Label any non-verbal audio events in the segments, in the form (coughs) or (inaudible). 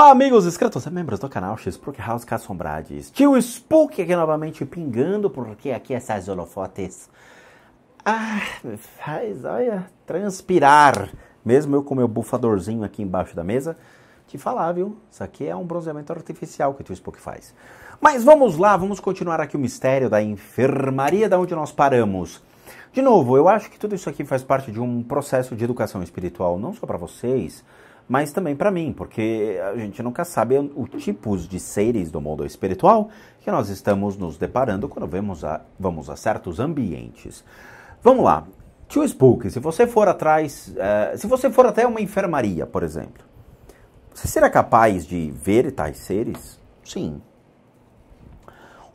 Olá, amigos inscritos e membros do canal Spook House Cassombrades. Tio Spook aqui novamente pingando, porque aqui essas holofotes. Ah, faz, olha, transpirar. Mesmo eu com meu bufadorzinho aqui embaixo da mesa, te falar, viu? Isso aqui é um bronzeamento artificial que o Tio Spook faz. Mas vamos lá, vamos continuar aqui o mistério da enfermaria da onde nós paramos. De novo, eu acho que tudo isso aqui faz parte de um processo de educação espiritual, não só para vocês, mas também para mim, porque a gente nunca sabe o tipos de seres do mundo espiritual que nós estamos nos deparando quando vemos a, vamos a certos ambientes. Vamos lá. Tio Spook, se você for atrás, uh, se você for até uma enfermaria, por exemplo, você será capaz de ver tais seres? Sim.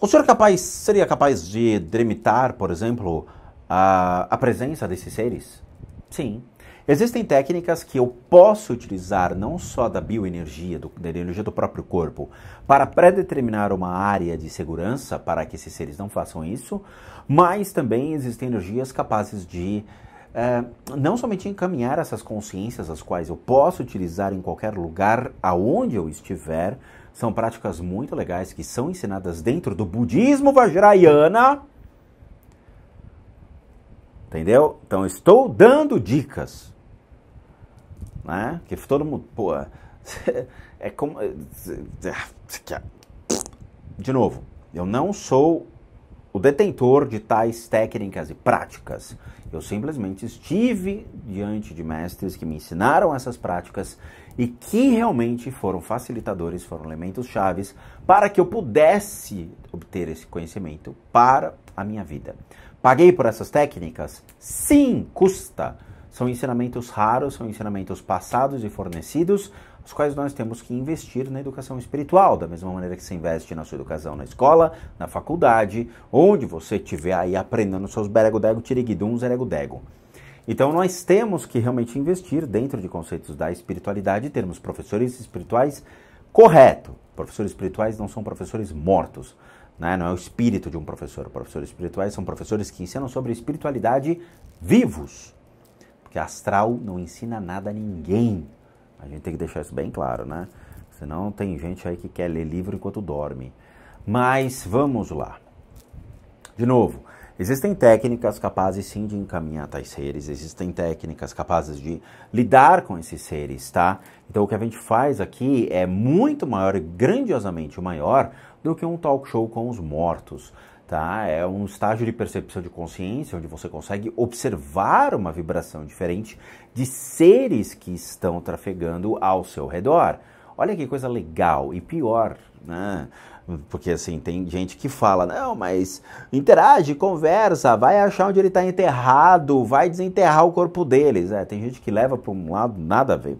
O senhor capaz, seria capaz de delimitar, por exemplo, a, a presença desses seres? Sim. Existem técnicas que eu posso utilizar não só da bioenergia, do, da energia do próprio corpo, para predeterminar uma área de segurança para que esses seres não façam isso, mas também existem energias capazes de é, não somente encaminhar essas consciências, as quais eu posso utilizar em qualquer lugar aonde eu estiver, são práticas muito legais que são ensinadas dentro do budismo vajrayana. Entendeu? Então, estou dando dicas né? Porque todo mundo, pô, (laughs) é como. De novo, eu não sou o detentor de tais técnicas e práticas. Eu simplesmente estive diante de mestres que me ensinaram essas práticas e que realmente foram facilitadores, foram elementos chaves para que eu pudesse obter esse conhecimento para a minha vida. Paguei por essas técnicas? Sim, custa são ensinamentos raros, são ensinamentos passados e fornecidos, os quais nós temos que investir na educação espiritual, da mesma maneira que se investe na sua educação na escola, na faculdade, onde você estiver aí aprendendo seus berego-dego, tiriguidum, zerego-dego. Então nós temos que realmente investir dentro de conceitos da espiritualidade, termos professores espirituais correto. Professores espirituais não são professores mortos, né? não é o espírito de um professor. Professores espirituais são professores que ensinam sobre espiritualidade vivos. Porque astral não ensina nada a ninguém. A gente tem que deixar isso bem claro, né? Senão tem gente aí que quer ler livro enquanto dorme. Mas vamos lá. De novo, existem técnicas capazes sim de encaminhar tais seres, existem técnicas capazes de lidar com esses seres, tá? Então o que a gente faz aqui é muito maior, grandiosamente maior, do que um talk show com os mortos tá? É um estágio de percepção de consciência onde você consegue observar uma vibração diferente de seres que estão trafegando ao seu redor. Olha que coisa legal e pior, né? Porque assim, tem gente que fala, não, mas interage, conversa, vai achar onde ele está enterrado, vai desenterrar o corpo deles. É, tem gente que leva para um lado nada a ver.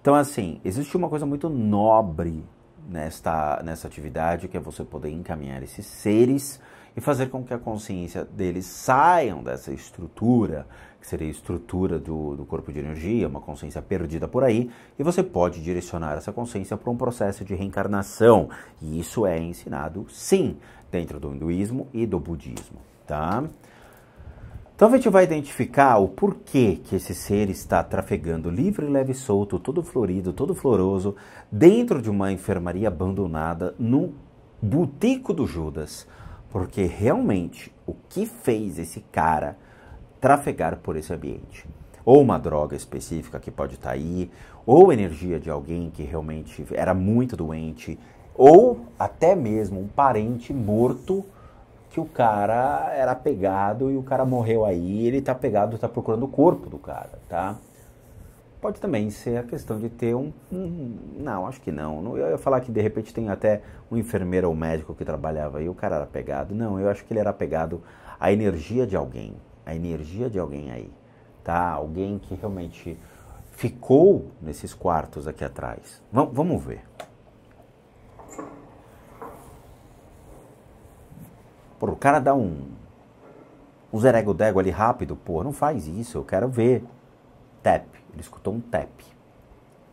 Então, assim, existe uma coisa muito nobre nesta, nessa atividade, que é você poder encaminhar esses seres e fazer com que a consciência deles saiam dessa estrutura, que seria a estrutura do, do corpo de energia, uma consciência perdida por aí, e você pode direcionar essa consciência para um processo de reencarnação. E isso é ensinado, sim, dentro do hinduísmo e do budismo, tá? Então a gente vai identificar o porquê que esse ser está trafegando livre, leve e solto, todo florido, todo floroso, dentro de uma enfermaria abandonada, no butico do Judas. Porque realmente o que fez esse cara trafegar por esse ambiente? Ou uma droga específica que pode estar tá aí, ou energia de alguém que realmente era muito doente, ou até mesmo um parente morto que o cara era pegado e o cara morreu aí, ele tá pegado, tá procurando o corpo do cara, tá? Pode também ser a questão de ter um, um não, acho que não. Eu ia falar que de repente tem até um enfermeiro ou médico que trabalhava e o cara era pegado. Não, eu acho que ele era pegado à energia de alguém, a energia de alguém aí, tá? Alguém que realmente ficou nesses quartos aqui atrás. vamos ver. Pô, o cara dá um, um zerego-dego ali rápido, pô, não faz isso, eu quero ver. Tap, ele escutou um tap.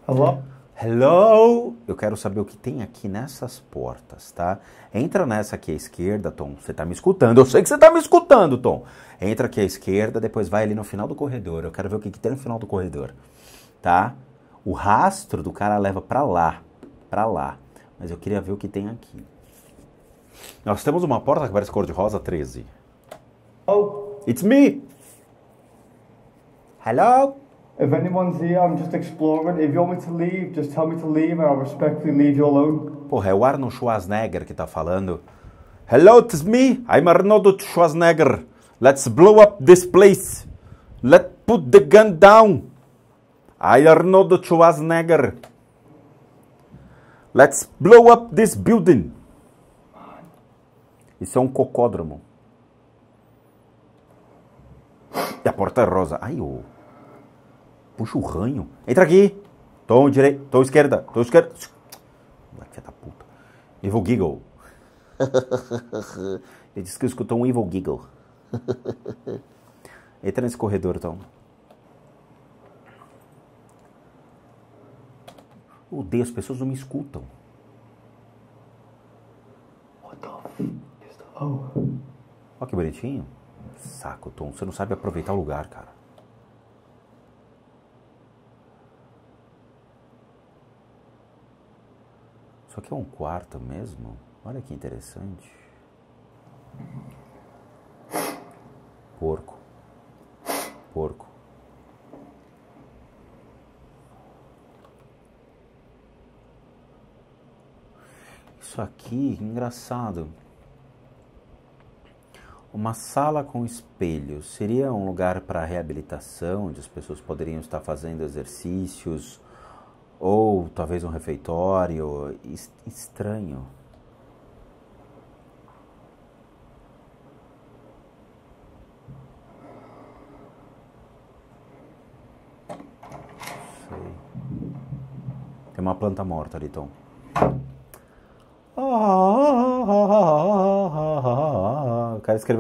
Alô? Hello! Eu quero saber o que tem aqui nessas portas, tá? Entra nessa aqui à esquerda, Tom. Você tá me escutando? Eu sei que você tá me escutando, Tom. Entra aqui à esquerda, depois vai ali no final do corredor. Eu quero ver o que, que tem no final do corredor, tá? O rastro do cara leva para lá, para lá. Mas eu queria ver o que tem aqui. Nós temos uma porta que parece cor-de-rosa 13. Oh, it's me! Hello? If anyone's here, I'm just exploring. If you want me to leave, just tell me to leave and I'll respectfully leave you alone. Porra, é o Arnold Schwarzenegger que tá falando. Hello, it's me. I'm Arnold Schwarzenegger. Let's blow up this place. Let's put the gun down. I Arnold Schwarzenegger. Let's blow up this building. Isso é um cocódromo. E a porta é rosa. Ai, ô. Puxa o ranho. Entra aqui. Tom direito, tom esquerda, tom esquerda. Filha da puta. Evil Giggle. (laughs) Ele disse que escutou um Evil Giggle. Entra nesse corredor, Tom. Então. odeio, as pessoas não me escutam. Olha que bonitinho. Saco, Tom. Você não sabe aproveitar o lugar, cara. Só que é um quarto mesmo. Olha que interessante. Porco. Porco. Isso aqui, engraçado. Uma sala com espelhos seria um lugar para reabilitação, onde as pessoas poderiam estar fazendo exercícios, ou talvez um refeitório. Estranho. Tem uma planta morta ali, Tom. Ah, ah, ah, Guys, as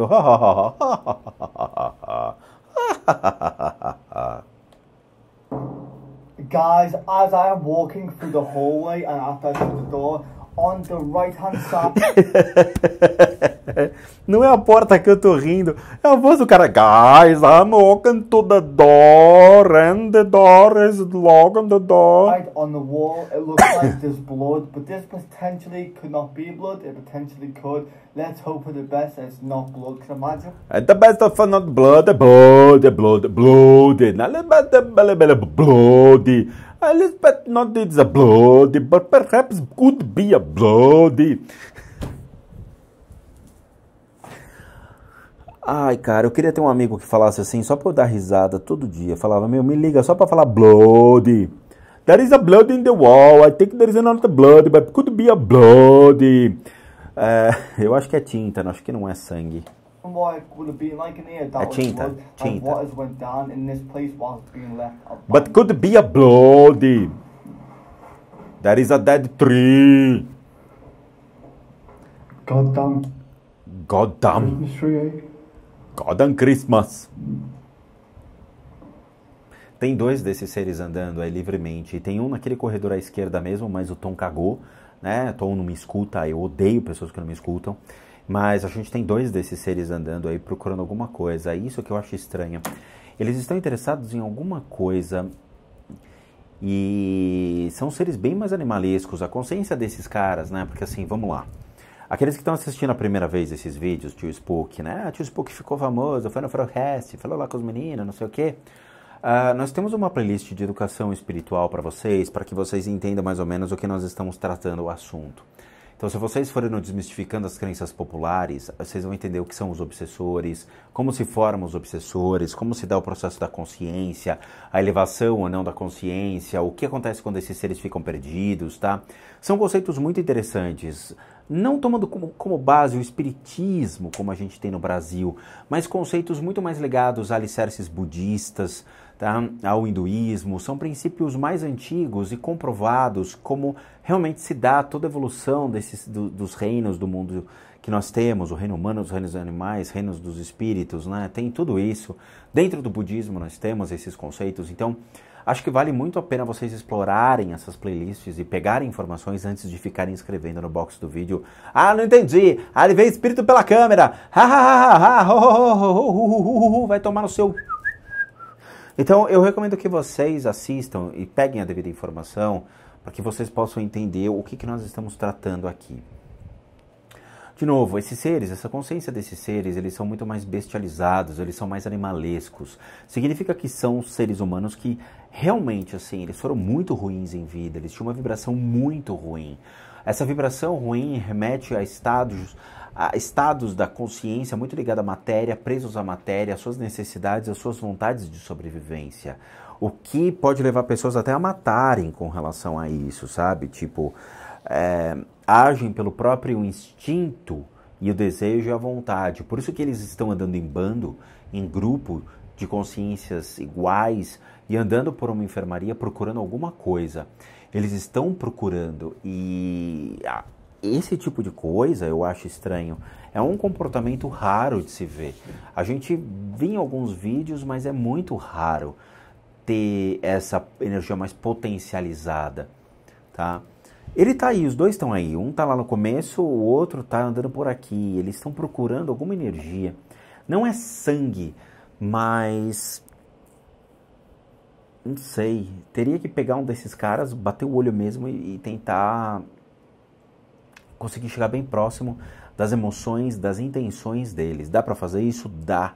I am walking through the hallway and after the door, on the right hand side. (laughs) Não é a porta que eu tô rindo, é a voz do cara. Guys, I'm walking to the door, and the door is locked on the door. on the wall, it looks like (coughs) there's blood, but this potentially could not be blood, it potentially could. Let's hope for the best that it's not blood, can imagine? At the best of not blood, blood, blood, blood, blood, blood. A little bit not it's a bloody, but perhaps could be a bloody. Ai, cara, eu queria ter um amigo que falasse assim, só pra eu dar risada todo dia. Falava, meu, me liga só pra falar blood. There is a blood in the wall. I think there is another blood, but could be a blood. É, (laughs) eu acho que é tinta, não, acho que não é sangue. É tinta, tinta. But could be a blood. There is a dead tree. God damn. God damn. Godan Christmas. Tem dois desses seres andando aí livremente. E tem um naquele corredor à esquerda mesmo, mas o Tom cagou, né? Tom não me escuta, eu odeio pessoas que não me escutam. Mas a gente tem dois desses seres andando aí procurando alguma coisa. É isso que eu acho estranho. Eles estão interessados em alguma coisa e são seres bem mais animalescos. A consciência desses caras, né? Porque assim, vamos lá. Aqueles que estão assistindo a primeira vez esses vídeos, tio Spook, né? A ah, tio Spook ficou famoso, foi no Frocast, falou lá com os meninos, não sei o quê. Uh, nós temos uma playlist de educação espiritual para vocês, para que vocês entendam mais ou menos o que nós estamos tratando o assunto. Então, se vocês forem no Desmistificando as Crenças Populares, vocês vão entender o que são os obsessores, como se formam os obsessores, como se dá o processo da consciência, a elevação ou não da consciência, o que acontece quando esses seres ficam perdidos, tá? São conceitos muito interessantes não tomando como, como, base o espiritismo, como a gente tem no Brasil, mas conceitos muito mais ligados a alicerces budistas, tá? ao hinduísmo, são princípios mais antigos e comprovados como realmente se dá toda a evolução desses, do, dos reinos do mundo que nós temos, o reino humano, os reinos dos animais, reinos dos espíritos, né? tem tudo isso. Dentro do budismo nós temos esses conceitos, então Acho que vale muito a pena vocês explorarem essas playlists e pegarem informações antes de ficarem escrevendo no box do vídeo. Ah, não entendi. Ah, ele veio espírito pela câmera. Ha ha ha ha. Vai tomar no seu. Então, eu recomendo que vocês assistam e peguem a devida informação para que vocês possam entender o que, que nós estamos tratando aqui. De novo, esses seres, essa consciência desses seres, eles são muito mais bestializados, eles são mais animalescos. Significa que são seres humanos que realmente, assim, eles foram muito ruins em vida, eles tinham uma vibração muito ruim. Essa vibração ruim remete a estados, a estados da consciência muito ligada à matéria, presos à matéria, às suas necessidades, às suas vontades de sobrevivência. O que pode levar pessoas até a matarem com relação a isso, sabe? Tipo, é, agem pelo próprio instinto e o desejo e a vontade. Por isso que eles estão andando em bando, em grupo de consciências iguais e andando por uma enfermaria procurando alguma coisa. Eles estão procurando e ah, esse tipo de coisa eu acho estranho. É um comportamento raro de se ver. A gente vê em alguns vídeos, mas é muito raro ter essa energia mais potencializada, tá? Ele tá aí, os dois estão aí. Um tá lá no começo, o outro tá andando por aqui. Eles estão procurando alguma energia. Não é sangue, mas. Não sei. Teria que pegar um desses caras, bater o olho mesmo e, e tentar conseguir chegar bem próximo das emoções, das intenções deles. Dá para fazer isso? Dá.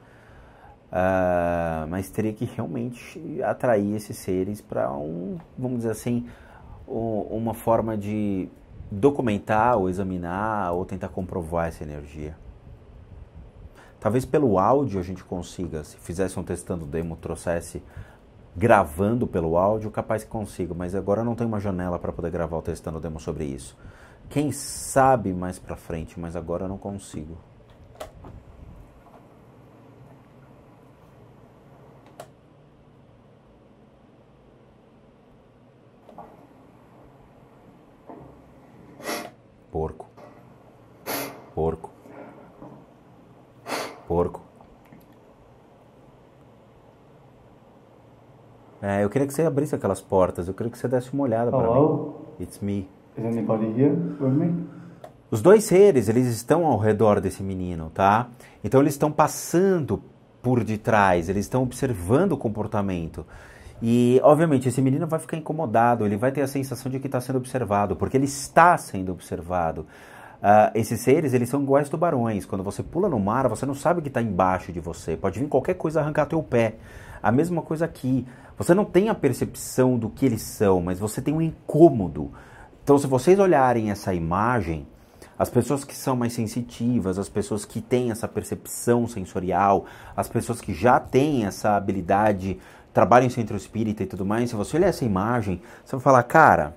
Uh, mas teria que realmente atrair esses seres para um, vamos dizer assim, uma forma de documentar ou examinar ou tentar comprovar essa energia. Talvez pelo áudio a gente consiga, se fizesse um testando demo, trouxesse gravando pelo áudio, capaz que consiga, mas agora não tem uma janela para poder gravar o testando demo sobre isso. Quem sabe mais para frente, mas agora não consigo. queria que você abrisse aquelas portas, eu queria que você desse uma olhada para mim. It's me. Is anybody here with me? Os dois seres, eles estão ao redor desse menino, tá? Então eles estão passando por detrás, eles estão observando o comportamento. E, obviamente, esse menino vai ficar incomodado, ele vai ter a sensação de que está sendo observado, porque ele está sendo observado. Uh, esses seres, eles são iguais tubarões. Quando você pula no mar, você não sabe o que está embaixo de você. Pode vir qualquer coisa arrancar teu pé. A mesma coisa aqui. Você não tem a percepção do que eles são, mas você tem um incômodo. Então, se vocês olharem essa imagem, as pessoas que são mais sensitivas, as pessoas que têm essa percepção sensorial, as pessoas que já têm essa habilidade, trabalham em centro espírita e tudo mais, se você olhar essa imagem, você vai falar, cara,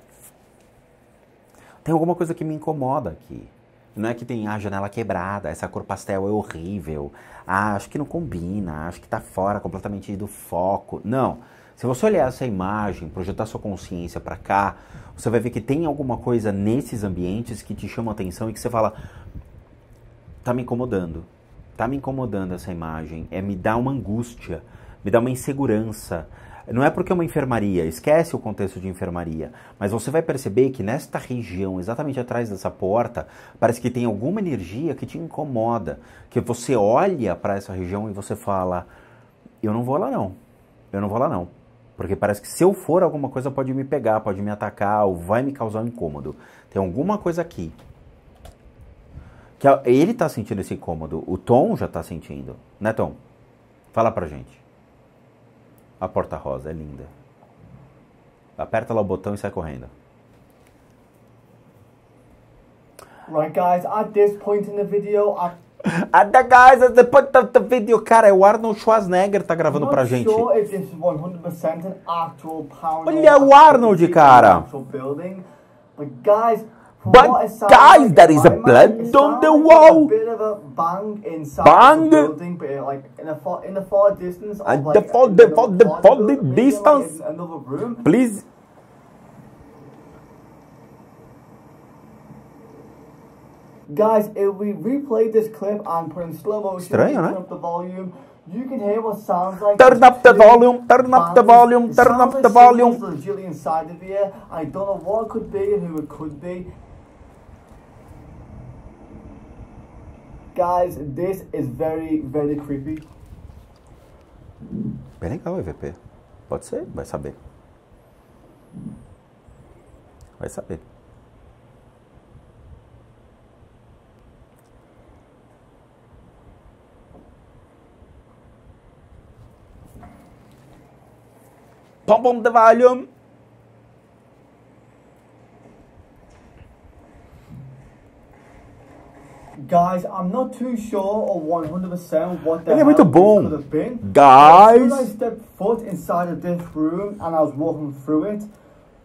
tem alguma coisa que me incomoda aqui. Não é que tem a ah, janela quebrada, essa cor pastel é horrível, ah, acho que não combina, acho que tá fora completamente do foco. Não. Se você olhar essa imagem, projetar sua consciência para cá, você vai ver que tem alguma coisa nesses ambientes que te chama atenção e que você fala: tá me incomodando, tá me incomodando essa imagem, é me dá uma angústia, me dá uma insegurança. Não é porque é uma enfermaria, esquece o contexto de enfermaria, mas você vai perceber que nesta região, exatamente atrás dessa porta, parece que tem alguma energia que te incomoda, que você olha para essa região e você fala: eu não vou lá não. Eu não vou lá não porque parece que se eu for, alguma coisa pode me pegar, pode me atacar ou vai me causar um incômodo. Tem alguma coisa aqui. Que ele está sentindo esse incômodo. O Tom já está sentindo. Né, Tom? Fala pra gente. A porta rosa é linda. Aperta lá o botão e sai correndo. Right, guys, at this point in the video, I até guys, depois do vídeo, cara, é o Arnold Schwarzenegger tá gravando pra gente. Olha o Arnold, cara. But guys, guys, there is a blood on the wall. bang inside the in the far distance. Please Guys, if we replay this clip and put in slow motion, Estranho, né? turn up the volume, you can hear what sounds like turn up the volume, turn up the volume, turn up the volume. inside of here, I don't know what it could be and who it could be. Guys, this is very, very creepy. Bem legal EVP. Pode ser, vai saber. Vai saber. pump up the volume. Guys, I'm not too sure or 100% what the and to could have been. Guys! As I stepped foot inside of this room and I was walking through it,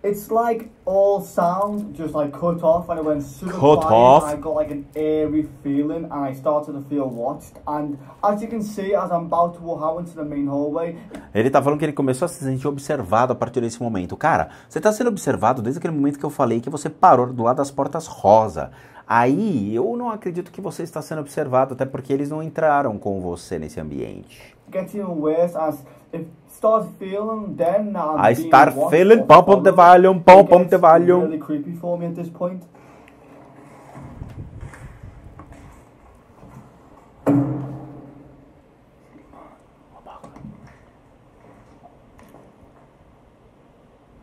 It's like all sound just like cut off and it went super cut quiet off. I got like an airy feeling and I started to feel watched and as you can see as I'm about to walk out into the main hallway. Ele tá falando que ele começou a se sentir observado a partir desse momento. Cara, você tá sendo observado desde aquele momento que eu falei que você parou do lado das portas rosa. Aí eu não acredito que você está sendo observado, até porque eles não entraram com você nesse ambiente. Getting worse as I start feeling pump up the volume, pump up the volume. Really creepy for me at this point.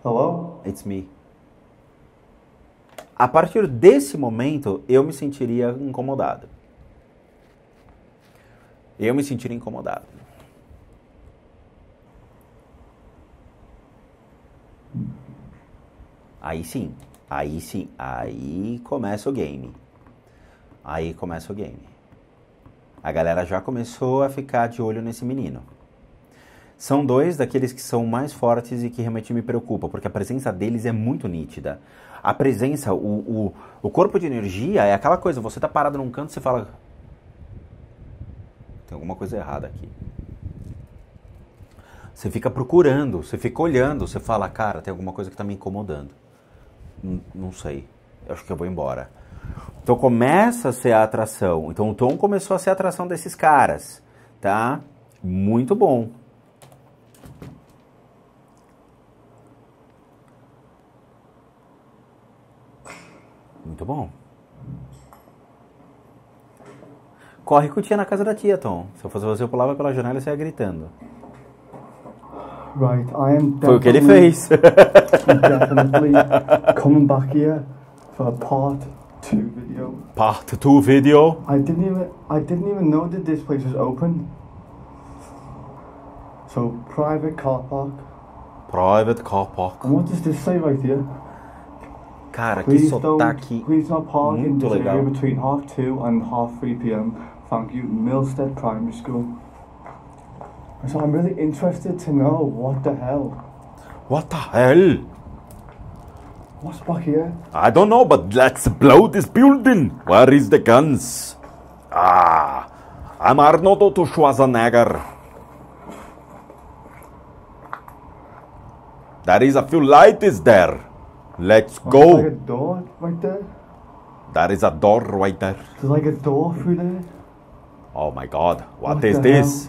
Hello? It's me. A partir desse momento, eu me sentiria incomodado. Eu me sentiria incomodado. Aí sim, aí sim, aí começa o game. Aí começa o game. A galera já começou a ficar de olho nesse menino. São dois daqueles que são mais fortes e que realmente me preocupa, porque a presença deles é muito nítida. A presença, o, o, o corpo de energia é aquela coisa, você tá parado num canto e você fala. Tem alguma coisa errada aqui. Você fica procurando, você fica olhando, você fala, cara, tem alguma coisa que tá me incomodando não sei, eu acho que eu vou embora. Então começa a ser a atração. Então o Tom começou a ser a atração desses caras, tá? Muito bom. Muito bom. Corre com o tia na casa da tia, Tom. Se eu fosse você, eu pulava pela janela e saia gritando. Right, I am definitely, face. definitely coming back here for a part two video. Part two video. I didn't even I didn't even know that this place was open. So private car park. Private car park. And what does this say right here? Cara, please que sotaque. Please not park Muito in this area between half two and half three p.m. Thank you, Milstead Primary School. So I'm really interested to know what the hell. What the hell? What's back here? I don't know, but let's blow this building. Where is the guns? Ah, I'm Arnoldo to Schwarzenegger. There is a few lights there. Let's oh, go. Like a door right there. There is a door right there. There's like a door through there. Oh my God, what, what is this?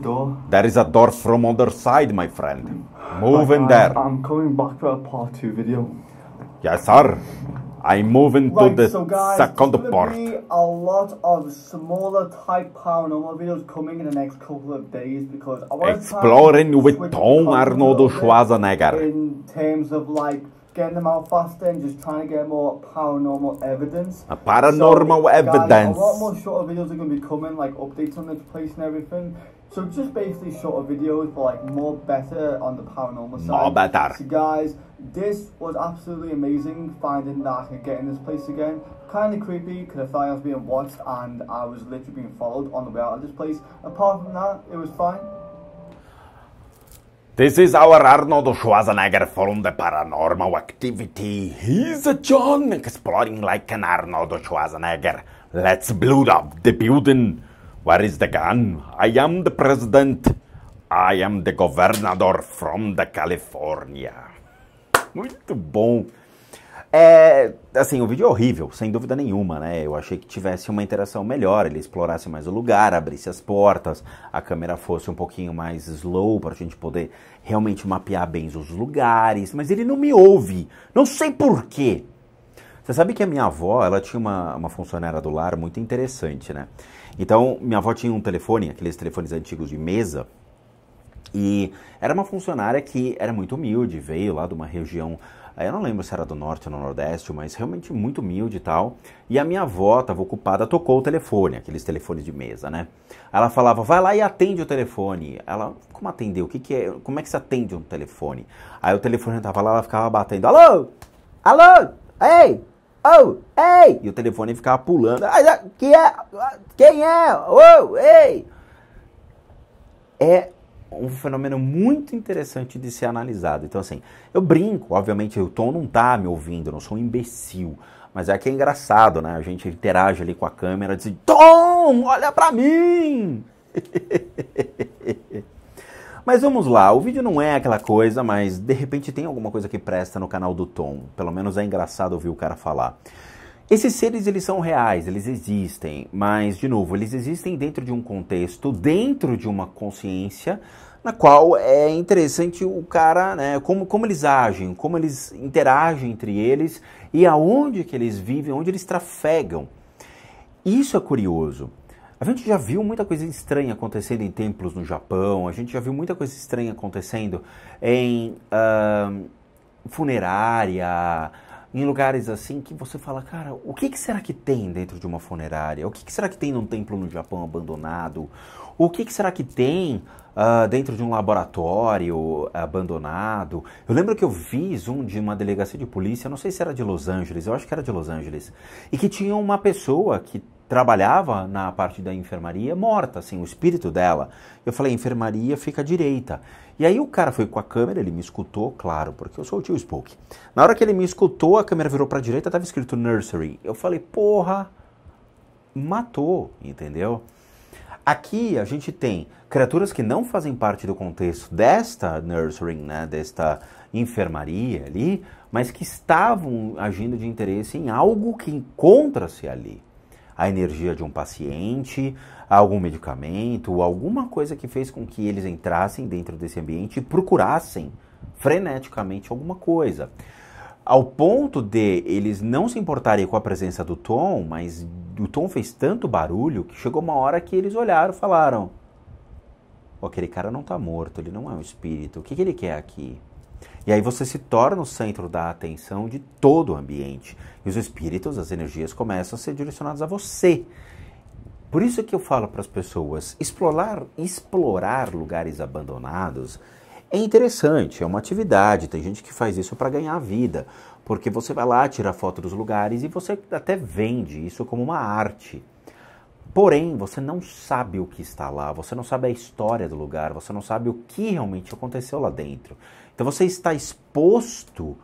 door. there is a door from other side, my friend. Move like in I, there. I'm coming back for a part two video. Yes, sir. I'm moving right, to the so guys, second part. Be a lot of smaller type paranormal videos coming in the next couple of days because I want Exploring to with Tom Arnold Schwarzenegger. In terms of like getting them out faster and just trying to get more paranormal evidence. A paranormal so, evidence. Guys, a lot more shorter videos are going to be coming, like updates on this place and everything. So just basically shorter videos, but like more better on the paranormal side. More better. So guys, this was absolutely amazing finding that I could get in this place again. Kind of creepy because I thought I was being watched and I was literally being followed on the way out of this place. Apart from that, it was fine. This is our Arnold Schwarzenegger from the paranormal activity. He's a John exploring like an Arnold Schwarzenegger. Let's blow up the building. Where is the gun? I am the president. I am the governador from the California. Muito bom. É, assim, o vídeo é horrível, sem dúvida nenhuma, né? Eu achei que tivesse uma interação melhor, ele explorasse mais o lugar, abrisse as portas, a câmera fosse um pouquinho mais slow para a gente poder realmente mapear bem os lugares, mas ele não me ouve, não sei porquê. Você sabe que a minha avó, ela tinha uma, uma funcionária do lar muito interessante, né? Então, minha avó tinha um telefone, aqueles telefones antigos de mesa, e era uma funcionária que era muito humilde, veio lá de uma região eu não lembro se era do norte ou do nordeste, mas realmente muito humilde e tal. E a minha avó estava ocupada, tocou o telefone, aqueles telefones de mesa, né? Ela falava, vai lá e atende o telefone. Ela, como atender? O que, que é? Como é que se atende um telefone? Aí o telefone estava lá, ela ficava batendo, alô, alô, ei, oh, ei! E o telefone ficava pulando, ah, que é? Ah, quem é? Oh, ei! É um fenômeno muito interessante de ser analisado. Então, assim, eu brinco, obviamente, o Tom não tá me ouvindo, eu não sou um imbecil. Mas é que é engraçado, né? A gente interage ali com a câmera, diz, Tom, olha pra mim! (laughs) mas vamos lá, o vídeo não é aquela coisa, mas de repente tem alguma coisa que presta no canal do Tom. Pelo menos é engraçado ouvir o cara falar. Esses seres eles são reais, eles existem, mas de novo, eles existem dentro de um contexto, dentro de uma consciência na qual é interessante o cara, né, como, como eles agem, como eles interagem entre eles e aonde que eles vivem, onde eles trafegam. Isso é curioso. A gente já viu muita coisa estranha acontecendo em templos no Japão, a gente já viu muita coisa estranha acontecendo em uh, funerária, em lugares assim que você fala, cara, o que, que será que tem dentro de uma funerária? O que, que, será que tem num templo no Japão abandonado? O que, que será que tem uh, dentro de um laboratório ah, abandonado? Eu lembro que eu vi um de uma delegacia de polícia, não sei se era de Los Angeles, eu acho que era de Los Angeles, e que tinha uma pessoa que trabalhava na parte da enfermaria morta, assim, o espírito dela. Eu falei, enfermaria fica à direita. E aí o cara foi com a câmera, ele me escutou, claro, porque eu sou o tio Spook. Na hora que ele me escutou, a câmera virou para a direita, tava escrito nursery. Eu falei, porra, matou, entendeu? Aqui a gente tem criaturas que não fazem parte do contexto desta nursery, né, desta enfermaria ali, mas que estavam agindo de interesse em algo que encontra-se ali a energia de um paciente, algum medicamento, alguma coisa que fez com que eles entrassem dentro desse ambiente e procurassem freneticamente alguma coisa. Ao ponto de eles não se importarem com a presença do Tom, mas o Tom fez tanto barulho que chegou uma hora que eles olharam e falaram: oh, aquele cara não está morto, ele não é um espírito, o que, que ele quer aqui? E aí você se torna o centro da atenção de todo o ambiente. E os espíritos, as energias começam a ser direcionadas a você. Por isso que eu falo para as pessoas, explorar, explorar lugares abandonados é interessante, é uma atividade, tem gente que faz isso para ganhar vida, porque você vai lá, tira foto dos lugares e você até vende isso como uma arte. Porém, você não sabe o que está lá, você não sabe a história do lugar, você não sabe o que realmente aconteceu lá dentro. Então você está exposto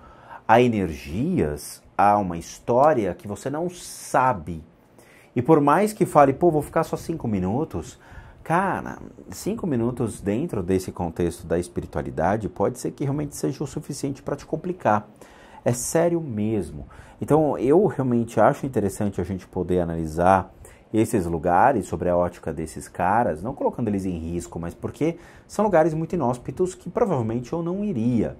a energias há uma história que você não sabe. E por mais que fale, pô, vou ficar só cinco minutos, cara, cinco minutos dentro desse contexto da espiritualidade pode ser que realmente seja o suficiente para te complicar. É sério mesmo. Então eu realmente acho interessante a gente poder analisar esses lugares sobre a ótica desses caras, não colocando eles em risco, mas porque são lugares muito inóspitos que provavelmente eu não iria.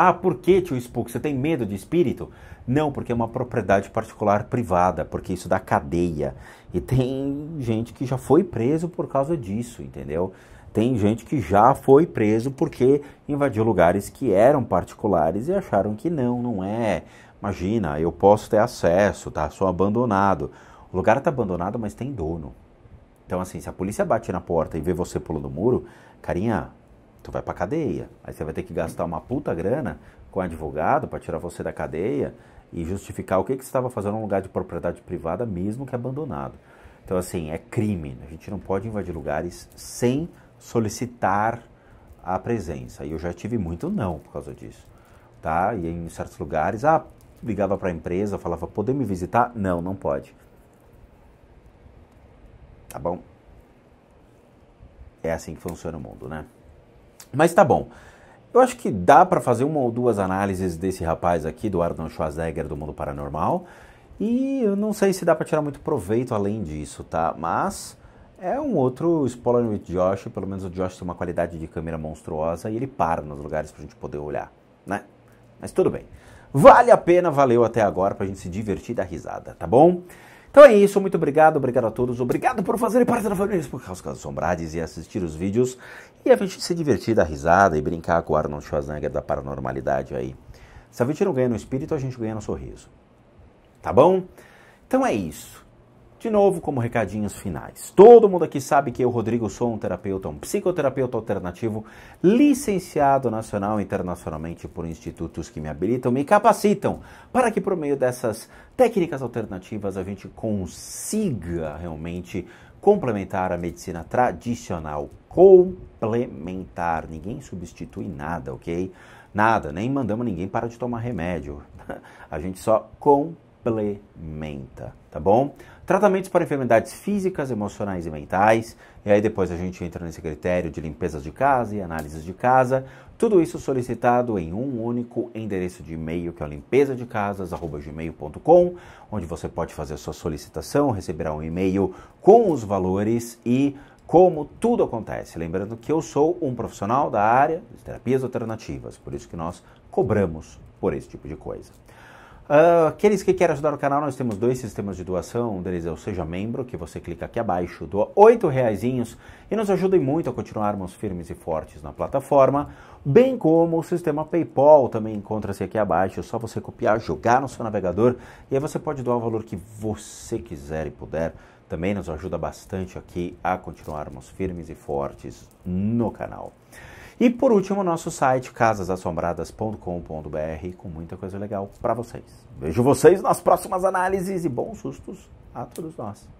Ah, por que tio Spook? Você tem medo de espírito? Não, porque é uma propriedade particular privada, porque isso dá cadeia. E tem gente que já foi preso por causa disso, entendeu? Tem gente que já foi preso porque invadiu lugares que eram particulares e acharam que não, não é. Imagina, eu posso ter acesso, tá? Sou abandonado. O lugar tá abandonado, mas tem dono. Então, assim, se a polícia bate na porta e vê você pulando o muro, carinha, tu vai para cadeia. Aí você vai ter que gastar uma puta grana com advogado para tirar você da cadeia e justificar o que, que você estava fazendo num lugar de propriedade privada, mesmo que abandonado. Então, assim, é crime. A gente não pode invadir lugares sem solicitar a presença. E eu já tive muito não por causa disso. Tá? E em certos lugares, ah, ligava para a empresa, falava, poder me visitar? Não, não pode. Tá bom? É assim que funciona o mundo, né? Mas tá bom. Eu acho que dá para fazer uma ou duas análises desse rapaz aqui, do Arnold Schwarzenegger do Mundo Paranormal. E eu não sei se dá para tirar muito proveito além disso, tá? Mas é um outro spoiler with Josh. Pelo menos o Josh tem uma qualidade de câmera monstruosa e ele para nos lugares pra gente poder olhar, né? Mas tudo bem. Vale a pena, valeu até agora pra gente se divertir da risada, tá bom? Então é isso, muito obrigado, obrigado a todos, obrigado por fazerem parte da família por causa dos assombrados e assistir os vídeos e a gente se divertir, dar risada e brincar com o Arnold Schwarzenegger da paranormalidade aí. Se a gente não ganha no espírito, a gente ganha no sorriso. Tá bom? Então é isso. De novo, como recadinhos finais. Todo mundo aqui sabe que eu, Rodrigo, sou um terapeuta, um psicoterapeuta alternativo, licenciado nacional e internacionalmente por institutos que me habilitam, me capacitam para que, por meio dessas técnicas alternativas, a gente consiga realmente complementar a medicina tradicional. Complementar. Ninguém substitui nada, ok? Nada, nem mandamos ninguém para de tomar remédio. (laughs) A gente só complementa, tá bom? Tratamentos para enfermidades físicas, emocionais e mentais. E aí depois a gente entra nesse critério de limpezas de casa e análises de casa. Tudo isso solicitado em um único endereço de e-mail, que é de limpezadeCasas@gmail.com, onde você pode fazer a sua solicitação, receberá um e-mail com os valores e como tudo acontece. Lembrando que eu sou um profissional da área de terapias alternativas, por isso que nós cobramos por esse tipo de coisa. Ah, aqueles que querem ajudar o canal, nós temos dois sistemas de doação. Um deles é o Seja Membro, que você clica aqui abaixo, doa oito reaisinhos e nos ajudem muito a continuarmos firmes e fortes na plataforma, bem como o sistema PayPal também encontra-se aqui abaixo. É só você copiar, jogar no seu navegador e aí você pode doar o valor que você quiser e puder. Também nos ajuda bastante aqui a continuarmos firmes e fortes no canal. E por último, nosso site casasassombradas.com.br com muita coisa legal para vocês. Vejo vocês nas próximas análises e bons sustos a todos nós.